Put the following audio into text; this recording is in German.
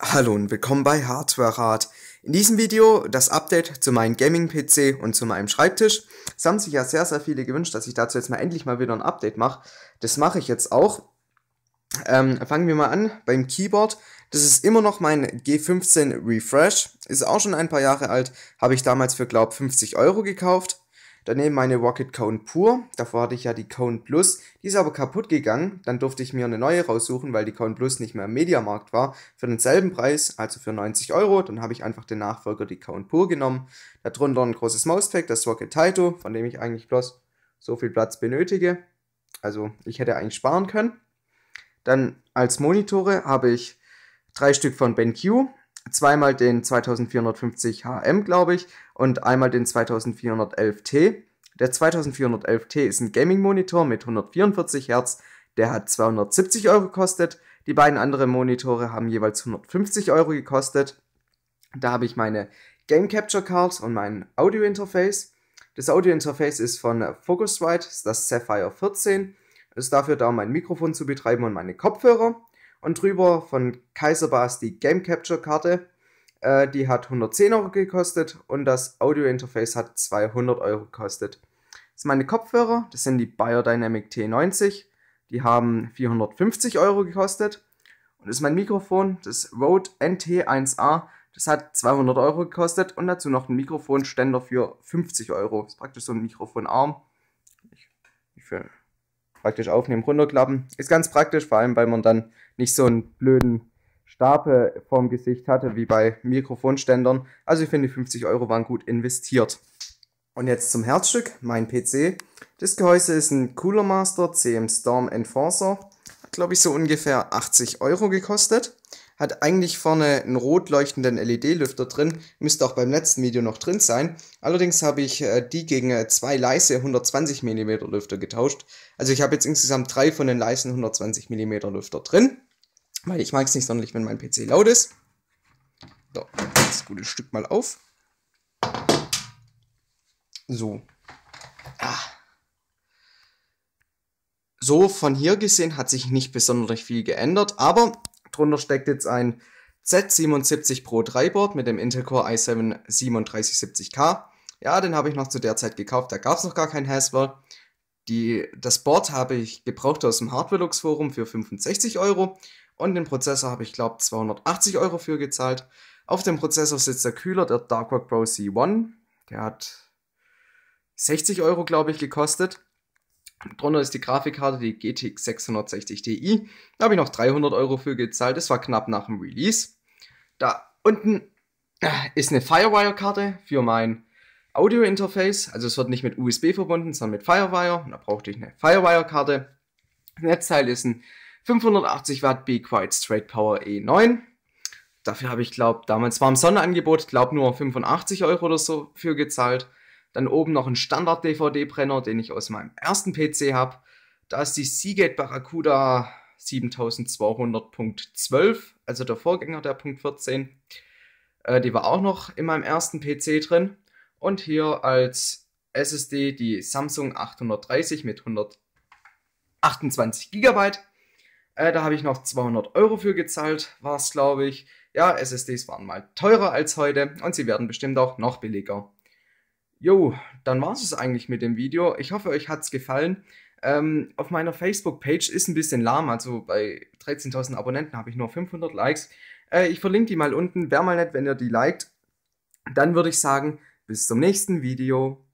Hallo und willkommen bei Hardware Rat. In diesem Video das Update zu meinem Gaming-PC und zu meinem Schreibtisch. Es haben sich ja sehr, sehr viele gewünscht, dass ich dazu jetzt mal endlich mal wieder ein Update mache. Das mache ich jetzt auch. Ähm, fangen wir mal an beim Keyboard. Das ist immer noch mein G15 Refresh. Ist auch schon ein paar Jahre alt. Habe ich damals für, glaube 50 Euro gekauft. Daneben meine Rocket Cone Pur, davor hatte ich ja die Cone Plus, die ist aber kaputt gegangen, dann durfte ich mir eine neue raussuchen, weil die Cone Plus nicht mehr im Mediamarkt war, für denselben Preis, also für 90 Euro, dann habe ich einfach den Nachfolger, die Cone Pur genommen, darunter ein großes Mauspad, das Rocket Taito, von dem ich eigentlich bloß so viel Platz benötige, also ich hätte eigentlich sparen können. Dann als Monitore habe ich drei Stück von BenQ, zweimal den 2450 HM, glaube ich, und einmal den 2411T. Der 2411T ist ein Gaming-Monitor mit 144 Hertz, der hat 270 Euro gekostet. Die beiden anderen Monitore haben jeweils 150 Euro gekostet. Da habe ich meine Game Capture Card und mein Audio Interface. Das Audio Interface ist von Focusrite, das Sapphire 14. Ist dafür da, um mein Mikrofon zu betreiben und meine Kopfhörer und drüber von Kaiser Bass die Game Capture Karte. Äh, die hat 110 Euro gekostet und das Audio Interface hat 200 Euro gekostet. Das sind meine Kopfhörer, das sind die Biodynamic T90. Die haben 450 Euro gekostet. Und das ist mein Mikrofon, das Rode NT1A. Das hat 200 Euro gekostet und dazu noch ein Mikrofonständer für 50 Euro. Das ist praktisch so ein Mikrofonarm. Ich, ich will praktisch aufnehmen, runterklappen. Ist ganz praktisch, vor allem, weil man dann nicht so einen blöden Stapel vorm Gesicht hatte, wie bei Mikrofonständern. Also ich finde, die 50 Euro waren gut investiert. Und jetzt zum Herzstück, mein PC. Das Gehäuse ist ein Cooler Master CM Storm Enforcer. Hat, glaube ich, so ungefähr 80 Euro gekostet hat eigentlich vorne einen rot leuchtenden LED-Lüfter drin, müsste auch beim letzten Video noch drin sein. Allerdings habe ich äh, die gegen äh, zwei leise 120 mm Lüfter getauscht. Also ich habe jetzt insgesamt drei von den leisen 120 mm Lüfter drin, weil ich mag es nicht sonderlich, wenn mein PC laut ist. So, das gute Stück mal auf. So. Ah. So, von hier gesehen hat sich nicht besonders viel geändert, aber Drunter steckt jetzt ein Z77 Pro 3 Board mit dem Intel Core i7 3770K. Ja, den habe ich noch zu der Zeit gekauft, da gab es noch gar kein Haswell. Die, das Board habe ich gebraucht aus dem Hardware Lux Forum für 65 Euro und den Prozessor habe ich glaube 280 Euro für gezahlt. Auf dem Prozessor sitzt der Kühler, der Darkwalk Pro C1. Der hat 60 Euro, glaube ich, gekostet. Drunter ist die Grafikkarte, die GTX 660 Ti. Da habe ich noch 300 Euro für gezahlt. Das war knapp nach dem Release. Da unten äh, ist eine Firewire-Karte für mein Audio-Interface. Also es wird nicht mit USB verbunden, sondern mit Firewire. da brauchte ich eine Firewire-Karte. Das Netzteil ist ein 580 Watt Be Quiet Straight Power E9. Dafür habe ich, glaube damals war im Sonderangebot, glaube nur 85 Euro oder so für gezahlt. Dann oben noch ein Standard-DVD-Brenner, den ich aus meinem ersten PC habe. Da ist die Seagate Barracuda 7200.12, also der Vorgänger der Punkt 14. Äh, die war auch noch in meinem ersten PC drin. Und hier als SSD die Samsung 830 mit 128 GB. Äh, da habe ich noch 200 Euro für gezahlt, war es glaube ich. Ja, SSDs waren mal teurer als heute und sie werden bestimmt auch noch billiger. Jo, dann war es eigentlich mit dem Video. Ich hoffe, euch hat es gefallen. Ähm, auf meiner Facebook-Page ist ein bisschen lahm, also bei 13.000 Abonnenten habe ich nur 500 Likes. Äh, ich verlinke die mal unten, wäre mal nett, wenn ihr die liked. Dann würde ich sagen, bis zum nächsten Video.